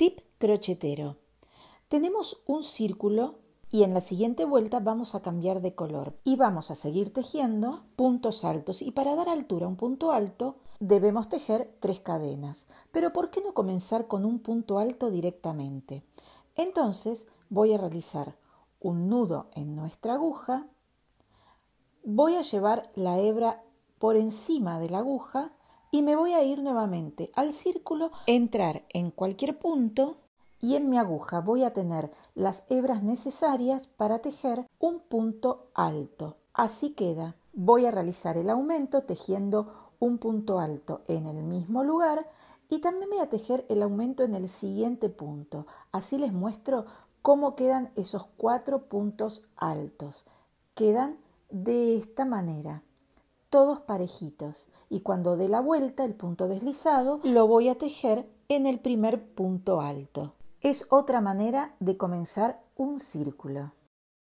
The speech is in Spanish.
Tip crochetero. Tenemos un círculo y en la siguiente vuelta vamos a cambiar de color y vamos a seguir tejiendo puntos altos y para dar altura a un punto alto debemos tejer tres cadenas. Pero ¿por qué no comenzar con un punto alto directamente? Entonces voy a realizar un nudo en nuestra aguja, voy a llevar la hebra por encima de la aguja y me voy a ir nuevamente al círculo, entrar en cualquier punto y en mi aguja voy a tener las hebras necesarias para tejer un punto alto. Así queda. Voy a realizar el aumento tejiendo un punto alto en el mismo lugar y también voy a tejer el aumento en el siguiente punto. Así les muestro cómo quedan esos cuatro puntos altos. Quedan de esta manera todos parejitos y cuando dé la vuelta el punto deslizado lo voy a tejer en el primer punto alto. Es otra manera de comenzar un círculo.